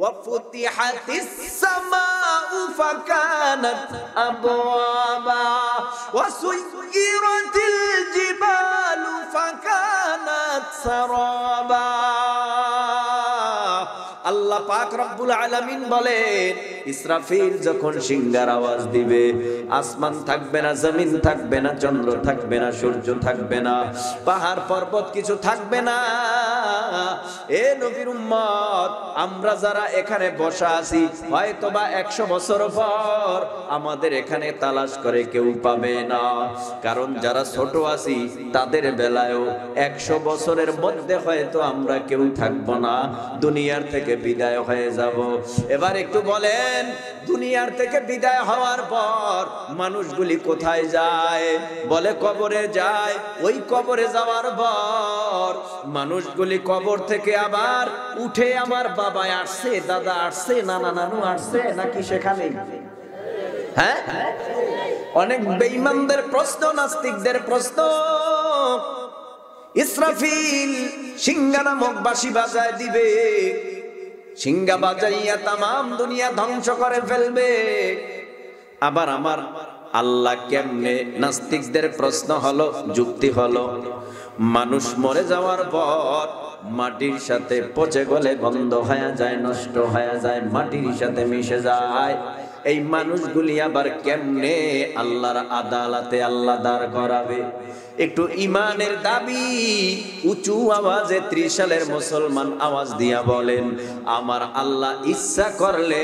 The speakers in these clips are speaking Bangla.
وفتحت السماء فكانت أبوابا وسيرت الجبال فكانت سرابا আল্লাহ পাক রব্বুল আলামিন বলেন ইসরাফিল যখন সিংহার আওয়াজ দিবে আসমান থাকবে না জমিন থাকবে না চন্দ্র থাকবে না সূর্য থাকবে না পাহাড় পর্বত কিছু থাকবে না এ নবীর উম্মত আমরা যারা এখানে বসা আছি হয়তোবা একশো বছর পর আমাদের এখানে তালাশ করে কেউ পাবে না কারণ যারা ছোট আছি তাদের বেলায়ও একশো বছরের মধ্যে হয়তো আমরা কেউ থাকব না দুনিয়ার থেকে বিদায় হয়ে যাব এবার একটু বলেন দুনিয়ার থেকে বিদায় হওয়ার পর মানুষগুলি কোথায় যায় বলে কবরে যায় ওই কবরে যাওয়ার পর মানুষগুলি বলি কবর থেকে আবার উঠে আমার বাবা আসছে দাদা আসছে নানা নানু আসছে নাকি সেখানে হ্যাঁ অনেক বেঈমানদের প্রশ্ন নাস্তিকদের প্রশ্ন ইসরাফিল সিংহা নামক বাসি বাজায় দিবে সিংহা বাজাইয়া তাম দুনিয়া ধ্বংস করে ফেলবে আবার আমার আল্লাহ কেমনে নাস্তিকদের প্রশ্ন হলো যুক্তি হলো মানুষ মরে যাওয়ার পর মাটির সাথে পচে গলে গন্ধ হয়ে যায় নষ্ট হয়ে যায় মাটির সাথে মিশে যায় এই মানুষগুলি আবার কেমনে আল্লাহর আদালতে আল্লাহ দাঁড় করাবে একটু ইমানের দাবি উঁচু আওয়াজে ত্রিশ সালের মুসলমান আওয়াজ দিয়া বলেন আমার আল্লাহ ইচ্ছা করলে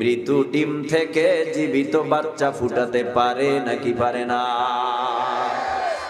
মৃত্যু ডিম থেকে জীবিত বাচ্চা ফুটাতে পারে নাকি পারে না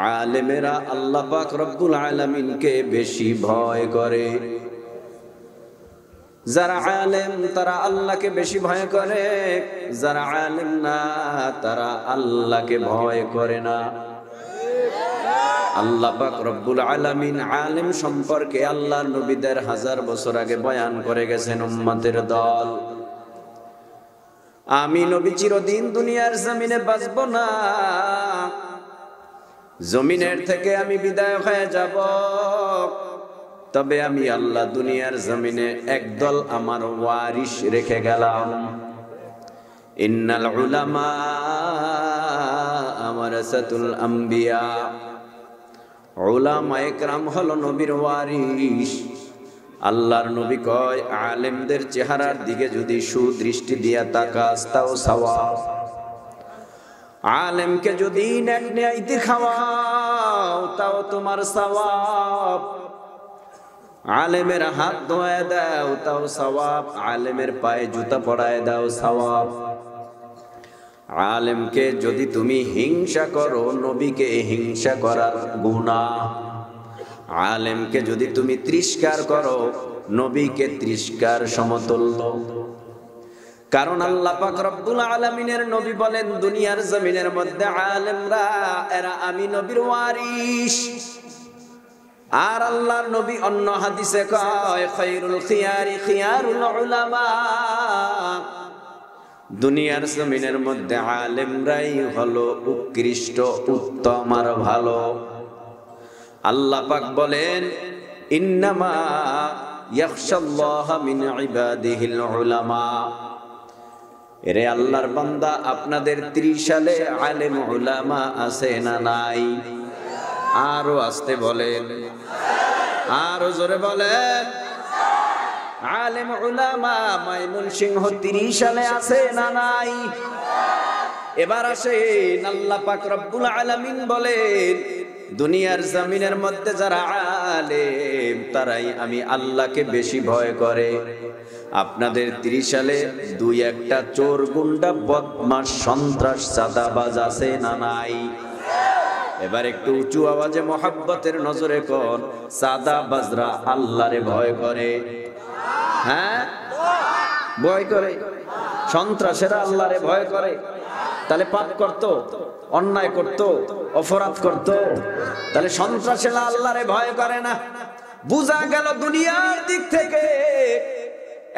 আলেমেরা আল্লাহ পাক রব্বুল আলমিনকে বেশি ভয় করে যারা আলেম তারা আল্লাহকে বেশি ভয় করে যারা আলেম না তারা আল্লাহকে ভয় করে না আল্লাহ পাক রব্বুল আলমিন আলেম সম্পর্কে আল্লাহ নবীদের হাজার বছর আগে বয়ান করে গেছেন উম্মাদের দল আমি নবী চিরদিন দুনিয়ার জমিনে বাঁচব না জমিনের থেকে আমি বিদায় হয়ে যাব তবে আমি আল্লাহ দুনিয়ার জমিনে একদল আমার ওয়ারিস রেখে গেলাম ইন্নাল আম্বিয়া নবীর আল্লাহর নবী কয় আলেমদের চেহারার দিকে যদি সুদৃষ্টি দিয়া তাকাস তাও সওয়াব আলেমকে যদি খাওয়াও তাও তোমার সবাব আলেমের হাত ধোয়া দাও তাও সবাব আলেমের পায়ে জুতা পড়ায় দাও সবাব আলেমকে যদি তুমি হিংসা করো নবীকে হিংসা করার গুণা আলেমকে যদি তুমি তৃষ্কার করো নবীকে তৃষ্কার সমতুল্য কারণ আল্লাহ পাক রব্বুল আলামিনের নবী বলেন দুনিয়ার জমিনের মধ্যে আলেমরা এরা আমি নবীর ওয়ারিস আর আল্লাহর নবী অন্য হাদিসে কয় খায়রুল খিয়ারি খিয়ারুল উলামা দুনিয়ার জমিনের মধ্যে আলেমরাই হলো উৎকৃষ্ট উত্তম আর ভালো আল্লাহ পাক বলেন ইন্নামা ইয়াখশাল্লাহ মিন ইবাদিহিল উলামা এরে আল্লাহর বান্দা আপনাদের ত্রিশ সালে আলেম উলামা আছে না নাই আরো আসতে বলেন আরো জোরে বলেন আলেম উলামা মাইমুন সিংহ তিরিশ সালে আছে না নাই এবার আসেন আল্লাহ পাক রব্বুল আলামিন বলেন দুনিয়ার জমিনের মধ্যে যারা আলেম তারাই আমি আল্লাহকে বেশি ভয় করে আপনাদের তিরিশ সালে দুই একটা চোর গুন্ডা বদমাস সন্ত্রাস চাঁদাবাজ আছে না নাই এবার একটু উঁচু আওয়াজে মহাব্বতের নজরে কর সাদা বাজরা আল্লাহরে ভয় করে হ্যাঁ ভয় করে সন্ত্রাসেরা আল্লাহরে ভয় করে তাহলে পাপ করত অন্যায় করত অপরাধ করত তাহলে সন্ত্রাসেরা আল্লাহরে ভয় করে না বুঝা গেল দুনিয়ার দিক থেকে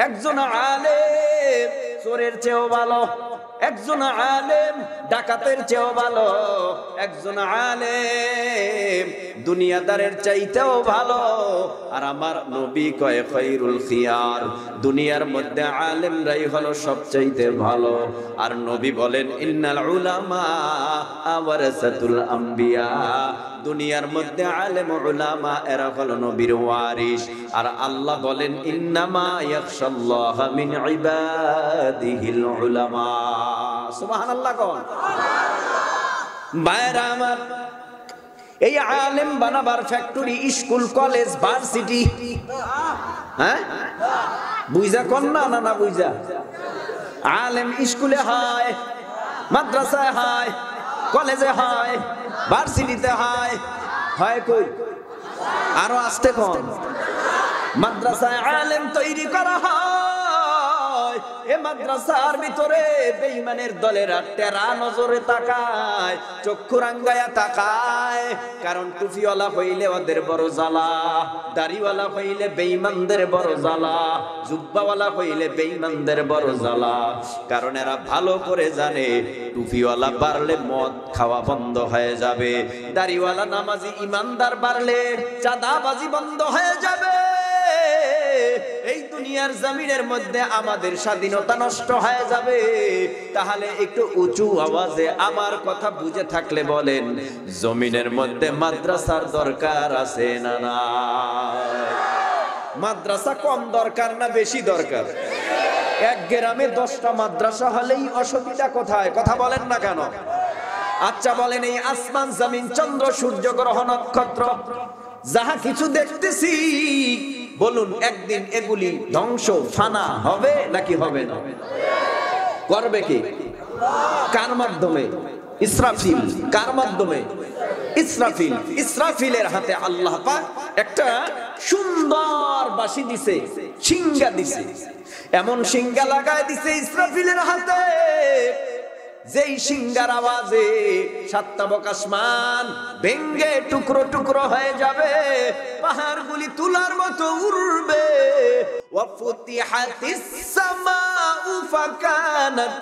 একজন আলেম চোরের চেয়েও ভালো একজন আলেম ডাকাতের চেয়েও ভালো একজন আলেম দুনিয়াদারের চাইতেও ভালো আর আমার নবী কয় খৈরুল খিয়ার দুনিয়ার মধ্যে আলেমরাই হলো সবচাইতে ভালো আর নবী বলেন ইন্নাল উলামা সাতুল আম্বিয়া দুনিয়ার মধ্যে আলেম উলামা এরা হলো নবীর ওয়ারিস আর আল্লাহ বলেন ইন্নামা ইয়াখশাল্লাহ মিন ইবাদিহিল উলামা সুবহানাল্লাহ কোন ভাইরা আমার এই আলেম বানাবার ফ্যাক্টরি স্কুল কলেজ ভার্সিটি হ্যাঁ বুঝা কন না না না বুঝা আলেম স্কুলে হয় মাদ্রাসায় হয় কলেজে হয় ভার্সিটিতে হয় হয় কই আরো আসতে কন মাদ্রাসায় আলেম তৈরি করা হয় এ মাদ্রাসার ভিতরে বেঈমানের দলের টেরা নজরে তাকায় চক্ষু রাঙ্গায়া তাকায় কারণ টুপিওয়ালা হইলে ওদের বড় জ্বালা দাড়িওয়ালা হইলে বেঈমানদের বড় জ্বালা জুব্বাওয়ালা হইলে বেঈমানদের বড় জ্বালা কারণ এরা ভালো করে জানে টুপিওয়ালা বাড়লে মদ খাওয়া বন্ধ হয়ে যাবে দাড়িওয়ালা নামাজি ইমানদার বাড়লে চাঁদাবাজি বন্ধ হয়ে যাবে এই দুনিয়ার জমিনের মধ্যে আমাদের স্বাধীনতা নষ্ট হয়ে যাবে তাহলে একটু উঁচু আওয়াজে আমার কথা বুঝে থাকলে বলেন জমিনের মধ্যে মাদ্রাসার দরকার আছে না না মাদ্রাসা কম দরকার না বেশি দরকার এক গ্রামে দশটা মাদ্রাসা হলেই অসুবিধা কোথায় কথা বলেন না কেন আচ্ছা বলেন এই আসমান জমিন চন্দ্র সূর্য গ্রহ নক্ষত্র যাহা কিছু দেখতেছি বলুন একদিন এগুলি ধ্বংস ফানা হবে নাকি হবে না করবে কি কার মাধ্যমে ইসরাফিল কার মাধ্যমে ইসরাফিল ইসরাফিলের হাতে আল্লাহ পাক একটা সুন্দর বাসি দিছে শিংগা দিছে এমন শিংগা লাগায় দিছে ইসরাফিলের হাতে যেই সিঙ্গার আওয়াজে সাত্তাবক আসমান ভেঙ্গে টুকরো টুকরো হয়ে যাবে পাহাড়গুলি তুলার মতো উড়বে وفتحت السماء فكانت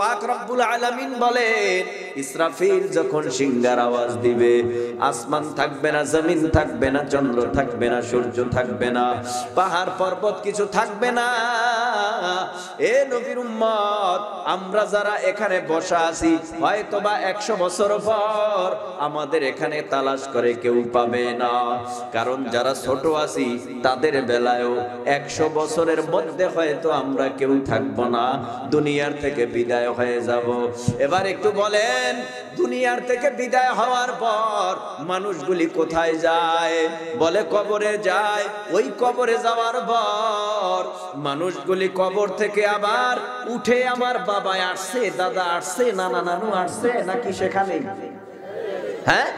পাক রব্বুল আলামিন বলেন ইসরাফিল যখন সিংহার আওয়াজ দিবে আসমান থাকবে না জমিন থাকবে না চন্দ্র থাকবে না সূর্য থাকবে না পাহাড় পর্বত কিছু থাকবে না এ নবীর উম্মত আমরা যারা এখানে বসা আছি হয়তোবা একশো বছর পর আমাদের এখানে তালাশ করে কেউ পাবে না কারণ যারা ছোট আছি তাদের বেলায়ও একশো বছরের মধ্যে হয়তো আমরা কেউ থাকবো না দুনিয়ার থেকে বিদায় বিদায় হয়ে যাব এবার একটু বলেন দুনিয়ার থেকে বিদায় হওয়ার পর মানুষগুলি কোথায় যায় বলে কবরে যায় ওই কবরে যাওয়ার পর মানুষগুলি কবর থেকে আবার উঠে আমার বাবা আসছে দাদা আসছে নানা নানু আসছে নাকি সেখানে হ্যাঁ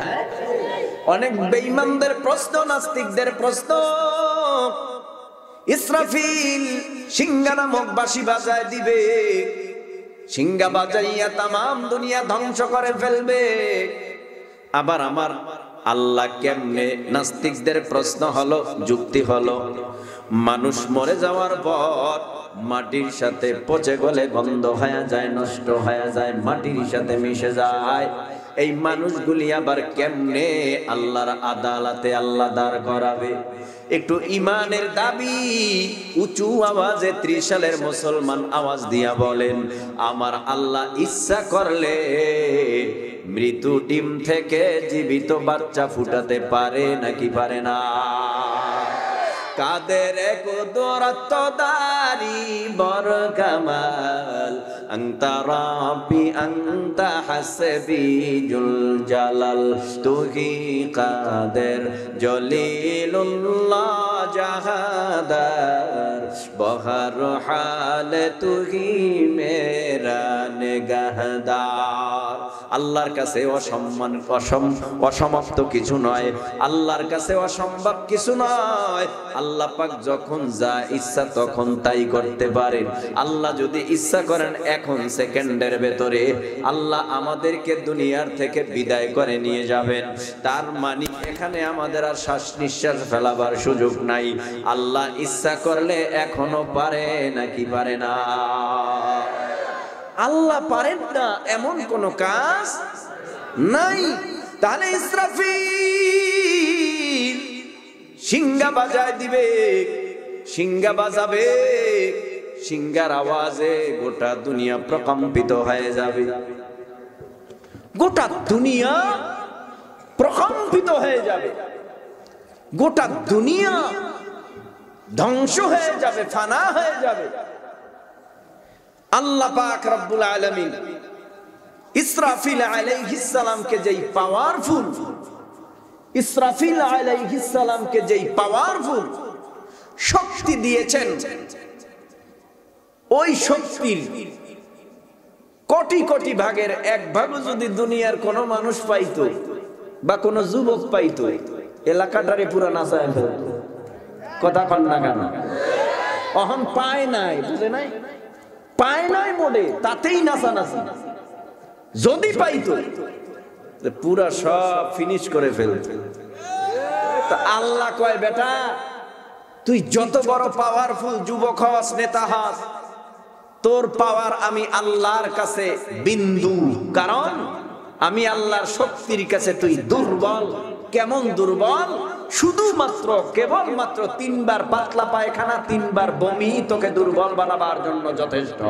অনেক বেঈমানদের প্রশ্ন নাস্তিকদের প্রশ্ন ইসরাফিল সিঙ্গা নামক বাসি বাজায় দিবে সিংহা বাজাইয়া তাম দুনিয়া ধ্বংস করে ফেলবে আবার আমার আল্লাহ কেমনে নাস্তিকদের প্রশ্ন হলো যুক্তি হলো মানুষ মরে যাওয়ার পর মাটির সাথে পচে গলে বন্ধ হয়ে যায় নষ্ট হয়ে যায় মাটির সাথে মিশে যায় এই মানুষগুলি আবার কেমনে আল্লাহর আদালতে আল্লাহ দাঁড় করাবে একটু ইমানের দাবি উঁচু আওয়াজে ত্রিশ সালের মুসলমান আওয়াজ দিয়া বলেন আমার আল্লাহ ইচ্ছা করলে মৃত্যু ডিম থেকে জীবিত বাচ্চা ফুটাতে পারে নাকি পারে না কাদের কুদরত দারি বর কামা أنت ربي أنت حسبي جل جلال تهي قادر جليل الله جهادر بہر حال تهي میرا نگہدار আল্লাহর কাছে অসম্মান অসম অসমাপ্ত কিছু নয় আল্লাহর কাছে অসম্ভব কিছু নয় আল্লাহ পাক যখন যা ইচ্ছা তখন তাই করতে পারেন আল্লাহ যদি ইচ্ছা করেন এখন সেকেন্ডের ভেতরে আল্লাহ আমাদেরকে দুনিয়ার থেকে বিদায় করে নিয়ে যাবেন তার মানে এখানে আমাদের আর শ্বাস নিঃশ্বাস ফেলাবার সুযোগ নাই আল্লাহ ইচ্ছা করলে এখনো পারে নাকি পারে না আল্লাহ পারেন না এমন কোন কাজ নাই তাহলে ইসরাফি সিঙ্গা বাজায় দিবে সিঙ্গা বাজাবে সিঙ্গার আওয়াজে গোটা দুনিয়া প্রকম্পিত হয়ে যাবে গোটা দুনিয়া প্রকম্পিত হয়ে যাবে গোটা দুনিয়া ধ্বংস হয়ে যাবে ফানা হয়ে যাবে আল্লাহ পাক রব্বুল আলামিন ইসরাফিল আলাইহিস সালামকে যেই পাওয়ারফুল ইসরাফিল আলাইহিস সালামকে যেই পাওয়ারফুল শক্তি দিয়েছেন ওই শক্তির কোটি কোটি ভাগের এক ভাগও যদি দুনিয়ার কোন মানুষ পাইত বা কোন যুবক পাইত এলাকাটারে পুরো নাচায় ফেলত কথা কন্যা কেন অহন পায় নাই বুঝে নাই পায় নাই বলে তাতেই নাচানাচি যদি পাইতো পুরা সব ফিনিশ করে ফেল আল্লাহ কয় বেটা তুই যত বড় পাওয়ারফুল যুবক হস নেতা হস তোর পাওয়ার আমি আল্লাহর কাছে বিন্দু কারণ আমি আল্লাহর শক্তির কাছে তুই দুর্বল কেমন দুর্বল শুধুমাত্র কেবলমাত্র তিনবার পাতলা পায়খানা তিনবার বমি তোকে দুর্বল বানাবার জন্য যথেষ্ট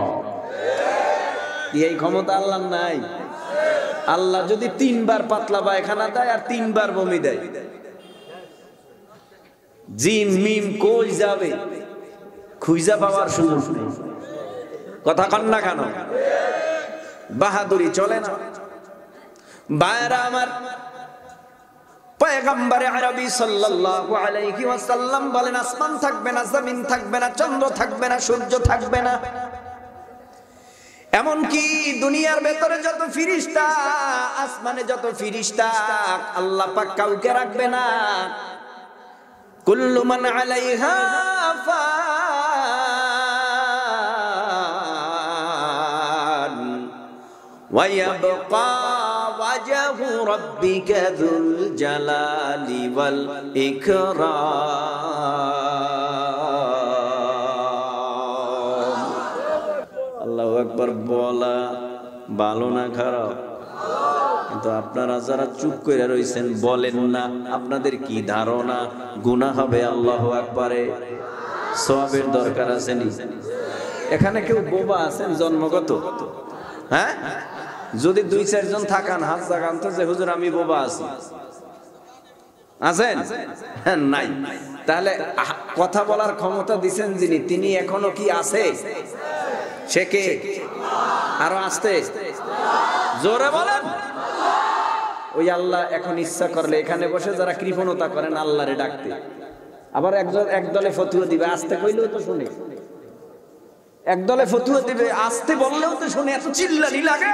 এই ক্ষমতা আল্লাহ নাই আল্লাহ যদি তিনবার পাতলা পায়খানা দেয় আর তিনবার বমি দেয় জিম মিম কই যাবে খুঁজা পাওয়ার সুযোগ নেই কথা না কেন বাহাদুরি চলে না বায়রা আমার বলেন আসমান থাকবে না জমিন থাকবে না চন্দ্র থাকবে না সূর্য থাকবে না এমনকি দুনিয়ার ভেতরে যত ফিরিস্তা আসমানে যত ফিরিস্তা আল্লাহ পাক কাউকে রাখবে না কুল্লু মান আলাইহা ফান وجه ربك ذو الجلال والإكرام আল্লাহ একবার বলা ভালো না কিন্তু আপনারা যারা চুপ করে রয়েছেন বলেন না আপনাদের কি ধারণা গুণা হবে আল্লাহ একবারে সবের দরকার আছে নি এখানে কেউ বোবা আছেন জন্মগত হ্যাঁ যদি দুই চারজন থাকান হাত জাগান তো যে হুজুর আমি বোবা আছি আছেন নাই তাহলে কথা বলার ক্ষমতা দিছেন যিনি তিনি এখনো কি আছে সে কে আরো আসতে জোরে বলেন ওই আল্লাহ এখন ইচ্ছা করলে এখানে বসে যারা কৃপণতা করেন আল্লাহরে ডাকতে আবার একজন একদলে ফতুয়া দিবে আসতে কইলেও তো শুনে একদলে ফতুয়া দিবে আসতে বললেও তো শুনে এত চিল্লা লাগে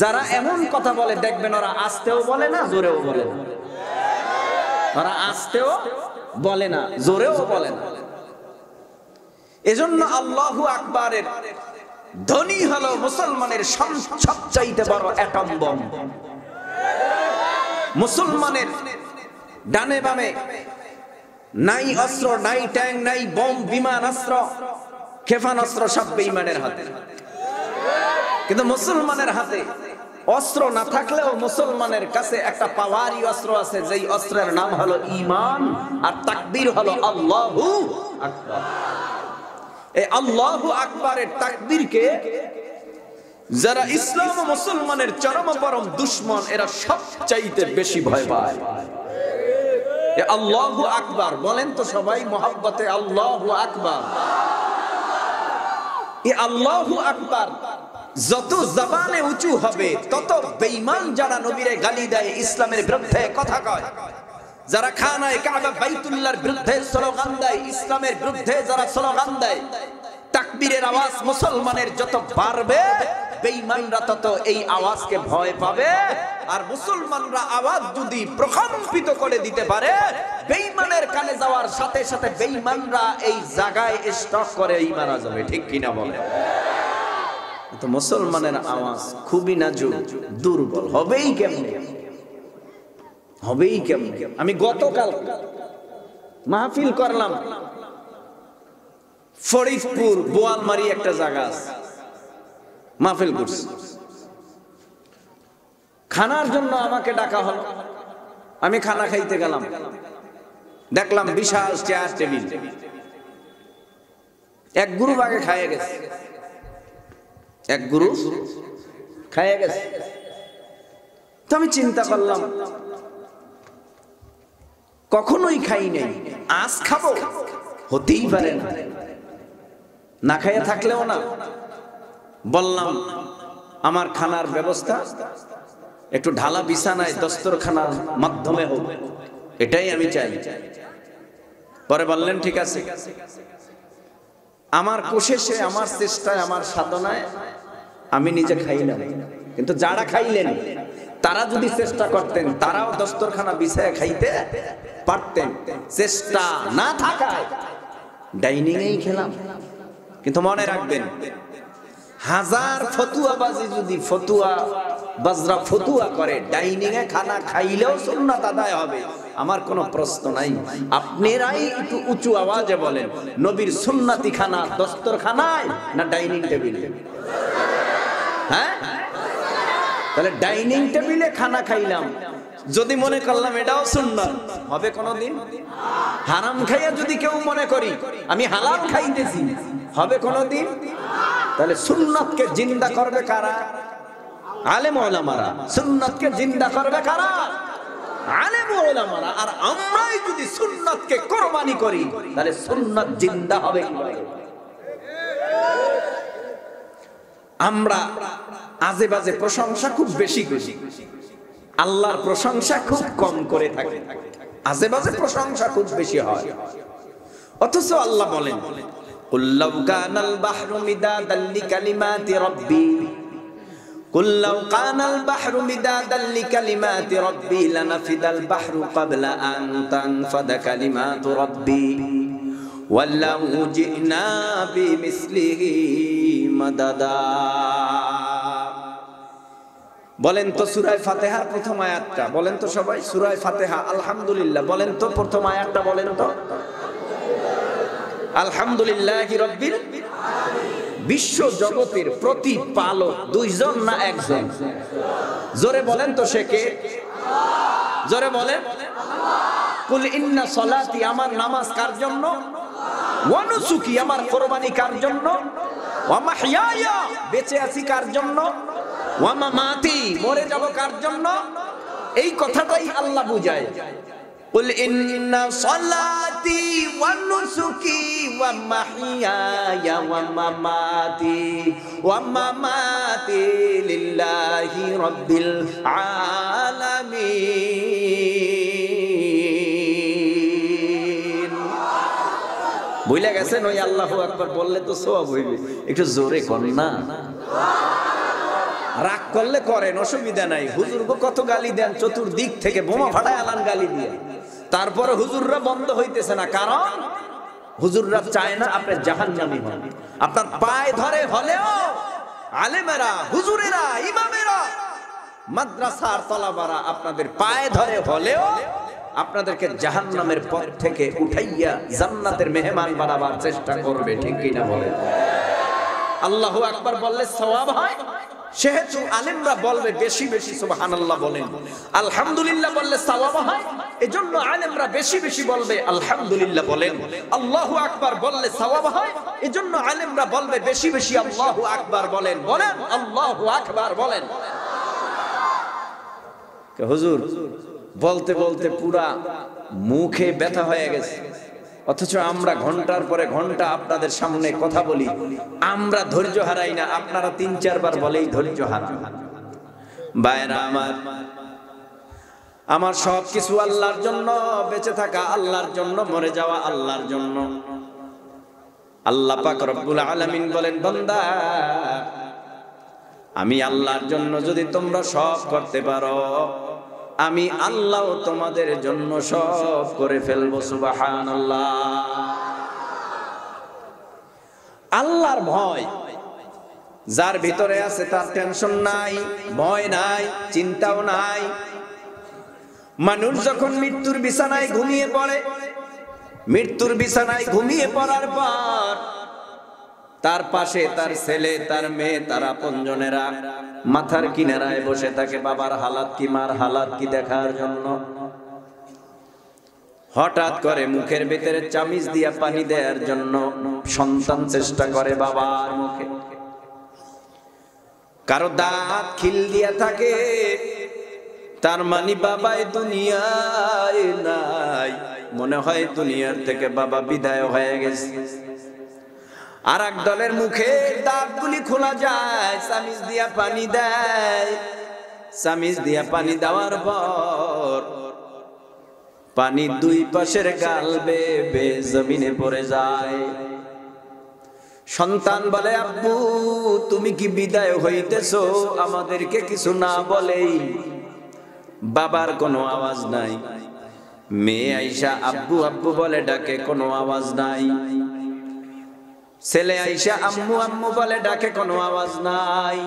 যারা এমন কথা বলে দেখবেন ওরা আসতেও বলে না জোরেও বলে না ওরা আসতেও বলে না জোরেও বলে না এজন্য আল্লাহ আকবারের ধনী হলো মুসলমানের সবচাইতে বড় অ্যাটম বম মুসলমানের ডানে বামে নাই অস্ত্র নাই ট্যাং নাই বম বিমান অস্ত্র ক্ষেপণাস্ত্র সব বেইমানের হাতে কিন্তু মুসলমানের হাতে অস্ত্র না থাকলেও মুসলমানের কাছে একটা পাওয়ারি অস্ত্র আছে যেই অস্ত্রের নাম হলো ইমান আর তাকবীর হলো আল্লাহু আকবার এই আল্লাহু আকবারের তাকবীরকে যারা ইসলাম ও মুসলমানের চরম পরম দুশ্মন এরা সবচাইতে বেশি ভয় পায় আল্লাহু আকবার বলেন তো সবাই মহাব্বতে আল্লাহু আকবার এ আল্লাহু আকবার যত জবানে উঁচু হবে তত বেঈমান যারা নবীরে গালি দেয় ইসলামের বিরুদ্ধে কথা কয় যারা খানায় কাবা বাইতুল্লাহর বিরুদ্ধে স্লোগান দেয় ইসলামের বিরুদ্ধে যারা স্লোগান দেয় তাকবীরের আওয়াজ মুসলমানের যত বাড়বে বেঈমানরা তত এই আওয়াজকে ভয় পাবে আর মুসলমানরা আওয়াজ যদি প্রকম্পিত করে দিতে পারে বেঈমানের কানে যাওয়ার সাথে সাথে বেঈমানরা এই জায়গায় স্টক করে এই মারা যাবে ঠিক কিনা বলে তো মুসলমানের আওয়াজ খুবই নাজুক দুর্বল হবেই কেমন হবেই কেমন আমি গতকাল মাহফিল করলাম ফরিদপুর বোয়ালমারি একটা জায়গা আছে মাহফিল করছি খানার জন্য আমাকে ডাকা হলো আমি খানা খাইতে গেলাম দেখলাম বিশাল চেয়ার টেবিল এক গুরু আগে খাইয়ে গেছে এক গুরু খাইয়ে গেছে তো আমি চিন্তা করলাম কখনোই খাই নাই আজ খাবো হতেই পারে না না খাইয়ে থাকলেও না বললাম আমার খানার ব্যবস্থা একটু ঢালা বিছানায় দস্তরখানার মাধ্যমে হোক এটাই আমি চাই পরে বললেন ঠিক আছে আমার কোশেষে আমার চেষ্টায় আমার সাধনায় আমি নিজে খাইলাম কিন্তু যারা খাইলেন তারা যদি চেষ্টা করতেন তারাও দস্তরখানা বিষয়ে খাইতে পারতেন চেষ্টা না থাকায় ডাইনিং এই খেলাম কিন্তু মনে রাখবেন হাজার ফতুয়া বাজি যদি ফতুয়া বাজরা ফতুয়া করে ডাইনিং এ খানা খাইলেও সুন্নাত আদায় হবে আমার কোনো প্রশ্ন নাই আপনারাই একটু উঁচু আওয়াজে বলেন নবীর সুন্নাতি খানা দস্তরখানায় না ডাইনিং টেবিলে হ্যাঁ তাহলে ডাইনিং টেবিলে খানা খাইলাম যদি মনে করলাম এটাও সুন্নত হবে দিন হারাম খাইয়া যদি কেউ মনে করি আমি হালাল খাইতেছি হবে দিন তাহলে সুন্নতকে জিন্দা করবে কারা আলেম ওলামারা সুন্নতকে জিন্দা করবে কারা আর আমরাই যদি কোরবানি করি তাহলে সুন্নাত জিন্দা হবে আমরা আজে বাজে প্রশংসা খুব বেশি খুশি আল্লাহর প্রশংসা খুব কম করে থাকে আজে বাজে প্রশংসা খুব বেশি হয় অথচ আল্লাহ বলেন কুল্লাউ কানাল বাহরু মিদাদাল লিকালিমাতি রাব্বি কুল্লাউ কানাল বাহরু মিদাদাল লিকালিমাতি রাব্বি লানাফিদাল বাহরু ক্বাবলা আন তানফাদা কালিমাতু রাব্বি ওয়াল্লাউ জিনা বিমিসলিহি মাদাদা বলেন তো সুরায় ফাতেহার প্রথম আয়াতটা বলেন তো সবাই সুরায় ফাতেহা আলহামদুলিল্লাহ বলেন তো প্রথম আয়াতটা বলেন তো আলহামদুলিল্লাহ বিশ্ব জগতের প্রতি প্রতিপালক দুইজন না একজন জোরে বলেন তো সে কে জোরে বলেন কুল ইন্না সলাতি আমার নামাজ কার জন্য ওয়ানুসুকি আমার কোরবানি কার জন্য ওয়ামাহিয়ায়া বেঁচে আছি কার জন্য ওয়ামামাতি মরে যাব কার জন্য এই কথাটাই আল্লাহ বুঝায় قل إن صلاتي ونسكي ومحياي ومماتي ومماتي لله رب العالمين বুঝলে গেছেন ওই আল্লাহ একবার বললে তো সব হইবে একটু জোরে কর না রাগ করলে করেন অসুবিধা নাই হুজুর কত গালি দেন চতুর্দিক থেকে বোমা ফাটায় আলান গালি দিয়ে তারপরে হুজুররা বন্ধ হইতেছে না কারণ হুজুররা চায় না আপনি জাহান্নামি হন আপনার পায়ে ধরে হলেও আলেমেরা হুজুরেরা ইমামেরা মাদ্রাসার তলাবারা আপনাদের পায়ে ধরে হলেও আপনাদেরকে জাহান নামের পথ থেকে উঠাইয়া জান্নাতের মেহমান বানাবার চেষ্টা করবে ঠিক কিনা বলে আল্লাহ একবার বললে সবাব হয় সেহেতু আলেমরা বলবে বেশি বেশি সুবহানাল্লাহ বলেন আলহামদুলিল্লাহ বললে সওয়াব হয় এজন্য আলেমরা বেশি বেশি বলবে আলহামদুলিল্লাহ বলেন আল্লাহু আকবার বললে সওয়াব হয় এজন্য আলেমরা বলবে বেশি বেশি আল্লাহু আকবার বলেন বলেন আল্লাহু আকবার বলেন হুজুর বলতে বলতে পুরা মুখে ব্যথা হয়ে গেছে অথচ আমরা ঘন্টার পরে ঘন্টা আপনাদের সামনে কথা বলি আমরা ধৈর্য হারাই না আপনারা তিন চারবার বলেই ধৈর্য হার বায়রা আমার আমার সব কিছু আল্লাহর জন্য বেঁচে থাকা আল্লাহর জন্য মরে যাওয়া আল্লাহর জন্য আল্লাহ পাক রব্বুল আলামিন বলেন বান্দা আমি আল্লাহর জন্য যদি তোমরা সব করতে পারো আমি আল্লাহ তোমাদের জন্য সব করে ফেলবো সুবাহান আল্লাহর ভয় যার ভিতরে আছে তার টেনশন নাই ভয় নাই চিন্তাও নাই মানুষ যখন মৃত্যুর বিছানায় ঘুমিয়ে পড়ে মৃত্যুর বিছানায় ঘুমিয়ে পড়ার পর তার পাশে তার ছেলে তার মেয়ে তার আপনজনেরা মাথার কিনারায় বসে থাকে বাবার হালাত কি মার হালাত কি দেখার জন্য হঠাৎ করে মুখের ভিতরে চামিচ দিয়া পানি দেওয়ার জন্য সন্তান চেষ্টা করে বাবার মুখে কারো দাঁত খিল দিয়া থাকে তার মানি বাবাই দুনিয়ায় নাই মনে হয় দুনিয়ার থেকে বাবা বিদায় হয়ে গেছে আর এক দলের মুখে দাঁতগুলি খোলা যায় সামিজ দিয়া পানি দেয় সামিজ দিয়া পানি দেওয়ার পর পানি দুই পাশের গাল বেবে জমিনে পড়ে যায় সন্তান বলে আব্বু তুমি কি বিদায় হইতেছ আমাদেরকে কিছু না বলেই বাবার কোনো আওয়াজ নাই মেয়ে আইসা আব্বু আব্বু বলে ডাকে কোনো আওয়াজ নাই ছেলে আইসা আম্মু আম্মু বলে ডাকে কোনো আওয়াজ নাই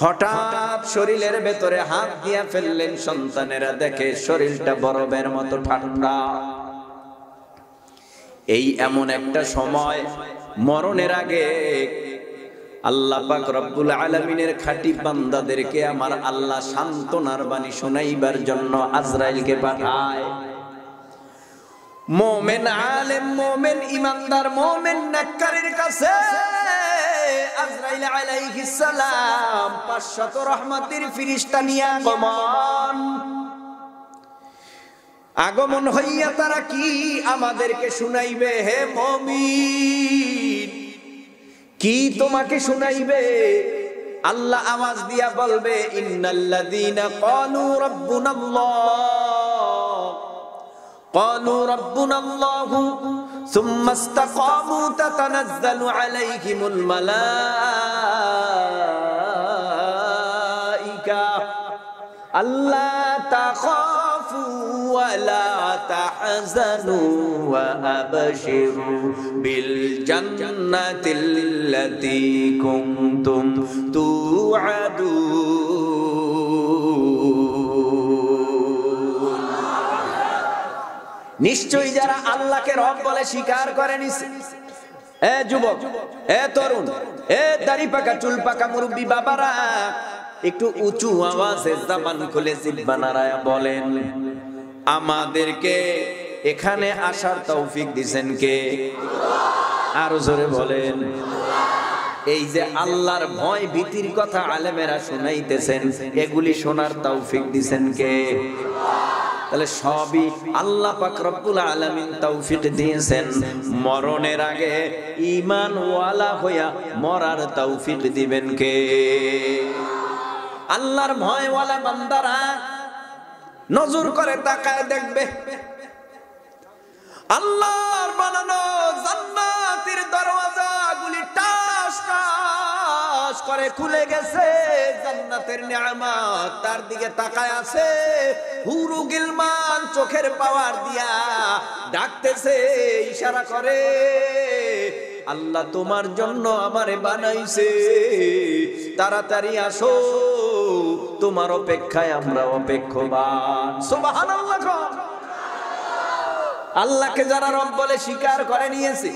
হঠাৎ শরীরের ভেতরে হাত দিয়া ফেললেন সন্তানেরা দেখে শরীরটা বরফের মতো ঠান্ডা এই এমন একটা সময় মরণের আগে আল্লাহ পাক রব্বুল আলমিনের খাঁটি বান্দাদেরকে আমার আল্লাহ সান্ত্বনার বাণী শোনাইবার জন্য আজরাইলকে পাঠায় মোমেন আলেম মোমেন ইমানদার মোমেন নাক্কারের কাছে আজরাইল আলাইহিস সালাম 500 রহমতের ফেরেশতা নিয়ে আগমন আগমন হইয়া তারা কি আমাদেরকে শুনাইবে হে মুমিন কি তোমাকে শুনাইবে আল্লাহ আওয়াজ দিয়া বলবে ইন্নাল্লাযীনা ক্বালু রাব্বুনাল্লাহ قالوا ربنا الله ثم استقاموا تتنزل عليهم الملائكة ألا تخافوا ولا تحزنوا وأبشروا بالجنة التي كنتم توعدون নিশ্চয়ই যারা আল্লাহকে রব বলে স্বীকার করে নিছে এ যুবক এ তরুণ এ দাড়ি পাকা চুল পাকা মুরব্বী বাবারা একটু উঁচু আওয়াজে জামান খুলে জিব্বা নারায়া বলেন আমাদেরকে এখানে আসার তৌফিক দিছেন কে আরো জোরে বলেন এই যে আল্লাহর ভয় ভীতির কথা আলেমেরা শুনাইতেছেন এগুলি শোনার তৌফিক দিছেন কে আল্লাহ তাহলে সবই আল্লাহ পাক রব্বুল আলামিন তৌফিক দিয়েছেন মরণের আগে ঈমান ওয়ালা হইয়া মরার তৌফিক দিবেন কে আল্লাহর ভয় ওয়ালা বান্দারা নজর করে তাকায় দেখবে আল্লাহর বান পরে খুলে গেছে জান্নাতের নিয়ামত তার দিকে তাকায় আছে হুরু গিলমান চোখের পাওয়ার দিয়া ডাকতেছে ইশারা করে আল্লাহ তোমার জন্য আমারে বানাইছে তাড়াতাড়ি আসো তোমার অপেক্ষায় আমরা অপেক্ষবান সুবহানাল্লাহ আল্লাহকে যারা রব বলে স্বীকার করে নিয়েছে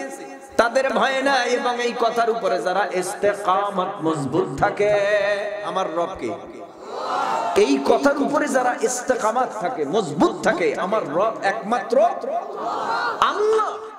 তাদের ভয় নাই এবং এই কথার উপরে যারা ইস্তেকামত মজবুত থাকে আমার রবকে এই কথার উপরে যারা ইস্তেকামাত থাকে মজবুত থাকে আমার রব একমাত্র আল্লাহ